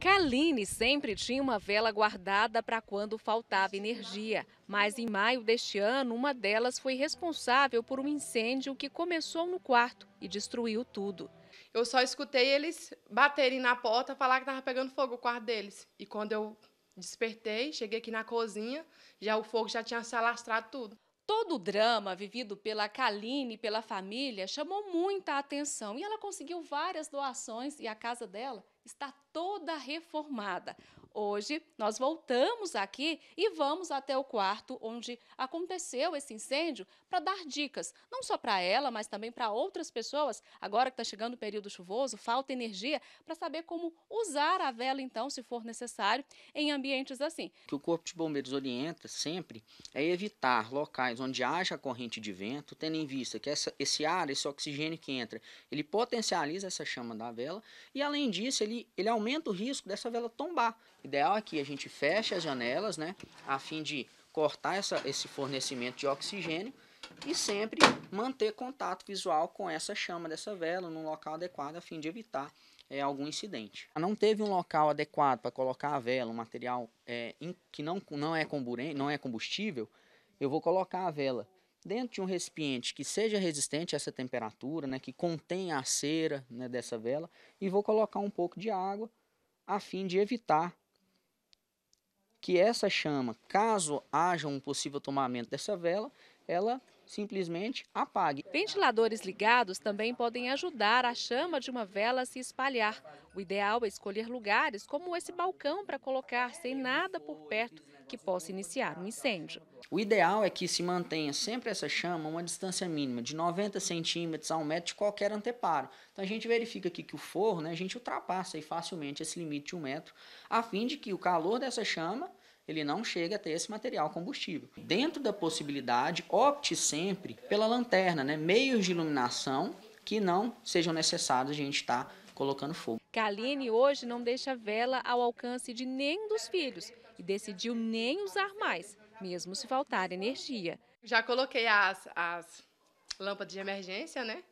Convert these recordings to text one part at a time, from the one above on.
Kaline sempre tinha uma vela guardada para quando faltava energia, mas em maio deste ano, uma delas foi responsável por um incêndio que começou no quarto e destruiu tudo. Eu só escutei eles baterem na porta, falar que estava pegando fogo o quarto deles. E quando eu despertei, cheguei aqui na cozinha, já o fogo já tinha se alastrado tudo. Todo o drama vivido pela Kaline e pela família chamou muita atenção e ela conseguiu várias doações e a casa dela está toda reformada. Hoje nós voltamos aqui e vamos até o quarto onde aconteceu esse incêndio para dar dicas, não só para ela, mas também para outras pessoas. Agora que está chegando o período chuvoso, falta energia para saber como usar a vela, então, se for necessário, em ambientes assim. O que o Corpo de Bombeiros orienta sempre é evitar locais onde haja corrente de vento, tendo em vista que essa, esse ar, esse oxigênio que entra, ele potencializa essa chama da vela e, além disso, ele ele, aumenta o risco dessa vela tombar. O ideal é que a gente feche as janelas, né? A fim de cortar essa, esse fornecimento de oxigênio e sempre manter contato visual com essa chama dessa vela num local adequado a fim de evitar é, algum incidente. Não teve um local adequado para colocar a vela, um material é, in, que não, não, é não é combustível, eu vou colocar a vela dentro de um recipiente que seja resistente a essa temperatura, né, que contenha a cera né, dessa vela, e vou colocar um pouco de água a fim de evitar que essa chama, caso haja um possível tomamento dessa vela, ela simplesmente apague. Ventiladores ligados também podem ajudar a chama de uma vela a se espalhar. O ideal é escolher lugares como esse balcão para colocar sem nada por perto que possa iniciar um incêndio. O ideal é que se mantenha sempre essa chama a uma distância mínima de 90 centímetros a um metro de qualquer anteparo. Então a gente verifica aqui que o forro, né, a gente ultrapassa facilmente esse limite de um metro, a fim de que o calor dessa chama ele não chega até esse material combustível. Dentro da possibilidade, opte sempre pela lanterna, né? meios de iluminação que não sejam necessários a gente estar tá colocando fogo. Kaline hoje não deixa vela ao alcance de nenhum dos filhos e decidiu nem usar mais, mesmo se faltar energia. Já coloquei as, as lâmpadas de emergência, né?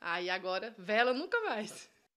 Aí agora, vela nunca mais.